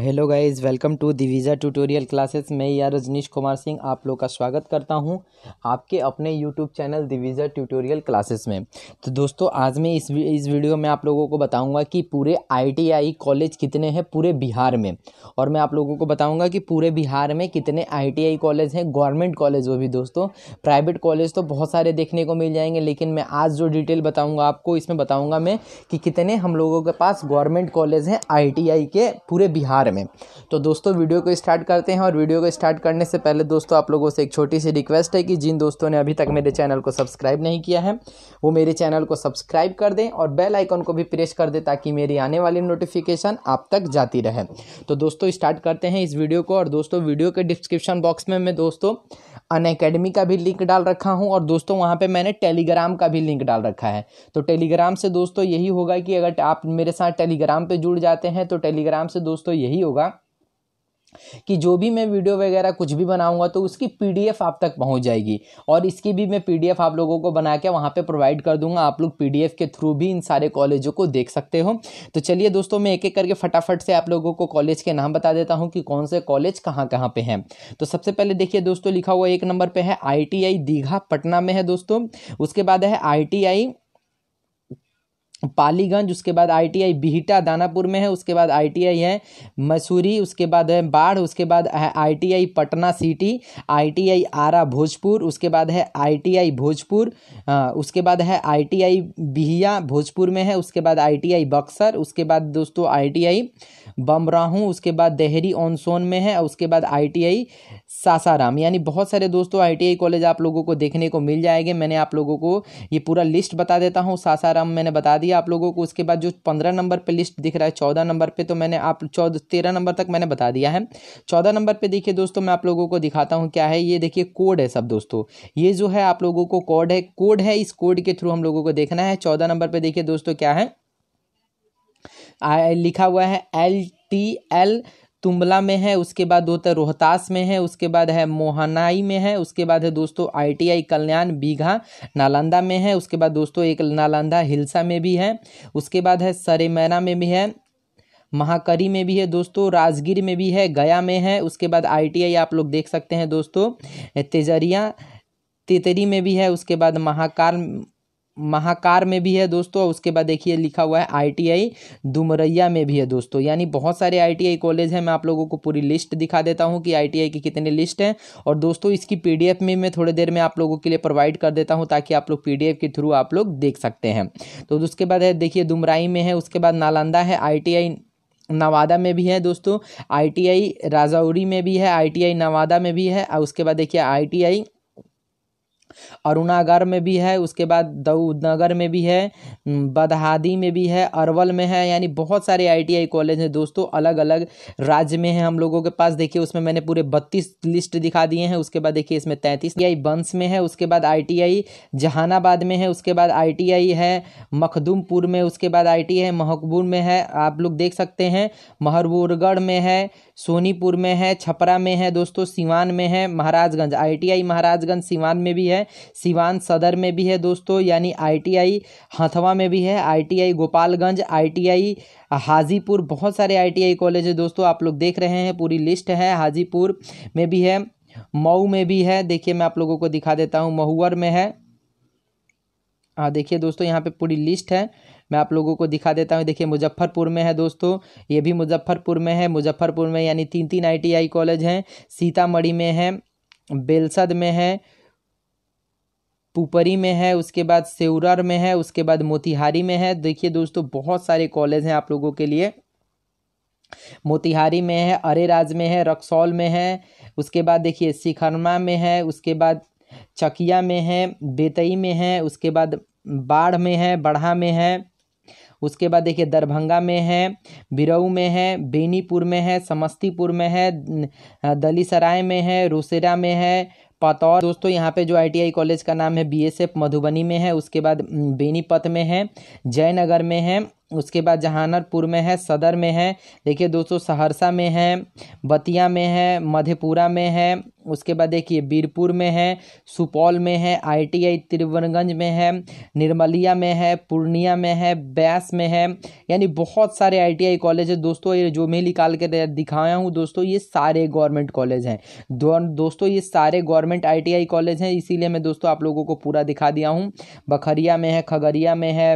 hello guys welcome to Diviza tutorial classes मैं यार रजनीश कुमार सिंह आप लोग का स्वागत करता हूं आपके अपने YouTube channel Diviza tutorial classes में तो दोस्तों आज मैं इस इस वीडियो में आप लोगों को बताऊंगा कि पूरे आईटीआई कॉलेज कितने हैं पूरे बिहार में और मैं आप लोगों को बताऊँगा कि पूरे बिहार में कितने आई कॉलेज हैं गवर्नमेंट कॉलेज वो भी दोस्तों प्राइवेट कॉलेज तो बहुत सारे देखने को मिल जाएंगे लेकिन मैं आज जो डिटेल बताऊँगा आपको इसमें बताऊँगा मैं कि कितने हम लोगों के पास गवर्नमेंट कॉलेज हैं आई के पूरे बिहार बिहार में तो दोस्तों वीडियो को स्टार्ट करते हैं और वीडियो को स्टार्ट करने से पहले दोस्तों आप लोगों से एक छोटी सी रिक्वेस्ट है कि जिन दोस्तों ने अभी तक मेरे चैनल को सब्सक्राइब नहीं किया है वो मेरे चैनल को सब्सक्राइब कर दें और बेल आइकन को भी प्रेस कर दें ताकि मेरी आने वाली नोटिफिकेशन आप तक जाती रहे तो दोस्तों स्टार्ट करते हैं इस वीडियो को और दोस्तों वीडियो के डिस्क्रिप्शन बॉक्स में मैं दोस्तों अन अकेडमी का भी लिंक डाल रखा हूँ और दोस्तों वहाँ पे मैंने टेलीग्राम का भी लिंक डाल रखा है तो टेलीग्राम से दोस्तों यही होगा कि अगर आप मेरे साथ टेलीग्राम पे जुड़ जाते हैं तो टेलीग्राम से दोस्तों यही होगा कि जो भी मैं वीडियो वगैरह कुछ भी बनाऊंगा तो उसकी पीडीएफ आप तक पहुंच जाएगी और इसकी भी मैं पीडीएफ आप लोगों को बना के वहाँ पे प्रोवाइड कर दूंगा आप लोग पीडीएफ के थ्रू भी इन सारे कॉलेजों को देख सकते हो तो चलिए दोस्तों मैं एक एक करके फटाफट से आप लोगों को कॉलेज के नाम बता देता हूँ कि कौन से कॉलेज कहाँ कहाँ पर हैं तो सबसे पहले देखिए दोस्तों लिखा हुआ एक नंबर पर है आई दीघा पटना में है दोस्तों उसके बाद है आई पालीगंज उसके बाद आईटीआई बिहटा दानापुर में है उसके बाद आईटीआई है मसूरी उसके बाद है बाढ़ उसके बाद है ITI Patna city ITI Ara Bhojpur उसके बाद है आईटीआई भोजपुर उसके बाद है आईटीआई बिहिया भोजपुर में है उसके बाद आईटीआई बक्सर उसके बाद दोस्तों आईटीआई बमराहू उसके बाद देहरी ऑन सोन में है उसके बाद आईटीआई सासाराम यानी बहुत सारे दोस्तों आईटीआई कॉलेज आप लोगों को देखने को मिल जाएंगे मैंने आप लोगों को ये पूरा लिस्ट बता देता हूँ सासाराम मैंने बता दिया दिया आप लोगों को उसके बाद जो पंद्रह नंबर पे लिस्ट दिख रहा है चौदह नंबर पे तो मैंने आप चौदह तेरह नंबर तक मैंने बता दिया है चौदह नंबर पे देखिए दोस्तों मैं आप लोगों को दिखाता हूँ क्या है ये देखिए कोड है सब दोस्तों ये जो है आप लोगों को कोड है कोड है इस कोड के थ्रू हम लोगों को देखना है चौदह नंबर पर देखिए दोस्तों क्या है आ, लिखा हुआ है एल टी एल तुम्बला में है उसके बाद दो तरह रोहतास में है उसके बाद है मोहनाई में है उसके बाद है दोस्तों आईटीआई कल्याण बीघा नालंदा में है उसके बाद दोस्तों एक नालंदा हिलसा में भी है उसके बाद है सरेमैना में भी है महाकरी में भी है दोस्तों राजगीर में भी है गया में है उसके बाद आईटीआई आप लोग देख सकते हैं दोस्तों तेजरिया तेतरी में भी है उसके बाद महाकाल महाकार में भी है दोस्तों उसके बाद देखिए लिखा हुआ है आईटीआई दुमरैया में भी है दोस्तों यानी बहुत सारे आईटीआई कॉलेज हैं मैं आप लोगों को पूरी लिस्ट दिखा देता हूं कि आईटीआई की कितने लिस्ट हैं और दोस्तों इसकी पीडीएफ में मैं थोड़ी देर में आप लोगों के लिए प्रोवाइड कर देता हूं ताकि आप लोग पी के थ्रू आप लोग देख सकते हैं तो उसके बाद है देखिए दुमराई में है उसके बाद नालंदा है आई नवादा में भी है दोस्तों आई राजौरी में भी है आई नवादा में भी है और उसके बाद देखिए आई अरुणागर में भी है उसके बाद दाऊदनगर में भी है बदहादी में भी है अरवल में है यानी बहुत सारे आईटीआई कॉलेज हैं दोस्तों अलग अलग राज्य में हैं हम लोगों के पास देखिए उसमें मैंने पूरे बत्तीस लिस्ट दिखा दिए हैं उसके बाद देखिए इसमें तैंतीस आई बंस में है उसके बाद आई जहानाबाद में है उसके बाद आई है मखदुमपुर में उसके बाद आई है महकबूर में है आप लोग देख सकते हैं महरबूरगढ़ में है सोनीपुर में है छपरा में है दोस्तों सिवान में है महाराजगंज आई महाराजगंज सिवान में भी है है सिवान सदर में भी है दोस्तों यानी आईटीआई हथवा में भी है आईटीआई गोपालगंज आईटीआई हाजीपुर बहुत सारे आईटीआई कॉलेज है दोस्तों आप लोग देख रहे हैं पूरी लिस्ट है हाजीपुर में भी है मऊ में भी है देखिए मैं आप लोगों को दिखा देता हूँ महुअर में है हाँ देखिए दोस्तों यहाँ पे पूरी लिस्ट है मैं आप लोगों को दिखा देता हूँ देखिए मुजफ्फरपुर में है दोस्तों ये भी मुजफ्फरपुर में है मुजफ्फरपुर में यानी तीन तीन आईटीआई कॉलेज हैं सीतामढ़ी में है बेलसद में है पुपरी में है उसके बाद सेवरार में है उसके बाद मोतिहारी में है देखिए दोस्तों बहुत सारे कॉलेज हैं आप लोगों के लिए मोतिहारी में है अरेराज में है रक्सौल में है उसके बाद देखिए सिखरमा में है उसके बाद चकिया में है बेतई में है उसके बाद बाढ़ में है बढ़ा में है उसके बाद देखिए दरभंगा में है बिरऊ में है बेनीपुर में है समस्तीपुर में है दलीसराय में है रोसेरा में है पतौर दोस्तों यहाँ पे जो आईटीआई कॉलेज का नाम है बीएसएफ मधुबनी में है उसके बाद बेनीपत में है जयनगर में है उसके बाद जहानरपुर में है सदर में है देखिए दोस्तों सहरसा में है बतिया में है मधेपुरा में है उसके बाद देखिए बीरपुर में है सुपौल में है आईटीआई त्रिवनगंज में है निर्मलिया में है पूर्णिया में है बैस में है यानी बहुत सारे आईटीआई कॉलेज है दोस्तों ये जो मैं निकाल के दिखाया हूँ दोस्तों ये सारे गवर्नमेंट कॉलेज हैं दोस्तों ये सारे गवर्नमेंट गवर्नमेंट आईटीआई कॉलेज है इसीलिए मैं दोस्तों आप लोगों को पूरा दिखा दिया हूँ बखरिया में है खगरिया में है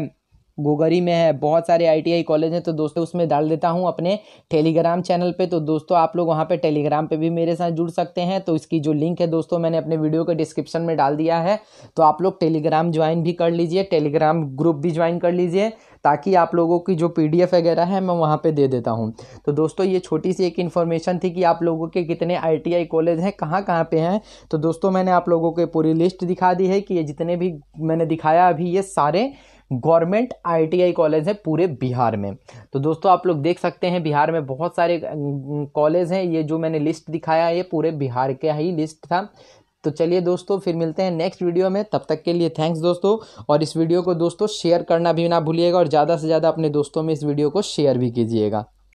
गोगरी में है बहुत सारे आईटीआई कॉलेज हैं तो दोस्तों उसमें डाल देता हूँ अपने टेलीग्राम चैनल पे तो दोस्तों आप लोग वहाँ पे टेलीग्राम पे भी मेरे साथ जुड़ सकते हैं तो इसकी जो लिंक है दोस्तों मैंने अपने वीडियो के डिस्क्रिप्शन में डाल दिया है तो आप लोग टेलीग्राम ज्वाइन भी कर लीजिए टेलीग्राम ग्रुप भी ज्वाइन कर लीजिए ताकि आप लोगों की जो पी वगैरह है मैं वहाँ पर दे देता हूँ तो दोस्तों ये छोटी सी एक इन्फॉर्मेशन थी कि आप लोगों के कितने आई कॉलेज हैं कहाँ कहाँ पर हैं तो दोस्तों मैंने आप लोगों को पूरी लिस्ट दिखा दी है कि ये जितने भी मैंने दिखाया अभी ये सारे गवर्नमेंट आईटीआई कॉलेज है पूरे बिहार में तो दोस्तों आप लोग देख सकते हैं बिहार में बहुत सारे कॉलेज अं, अं, हैं ये जो मैंने लिस्ट दिखाया है ये पूरे बिहार का ही लिस्ट था तो चलिए दोस्तों फिर मिलते हैं नेक्स्ट वीडियो में तब तक के लिए थैंक्स दोस्तों और इस वीडियो को दोस्तों शेयर करना भी ना भूलिएगा और ज़्यादा से ज़्यादा अपने दोस्तों में इस वीडियो को शेयर भी कीजिएगा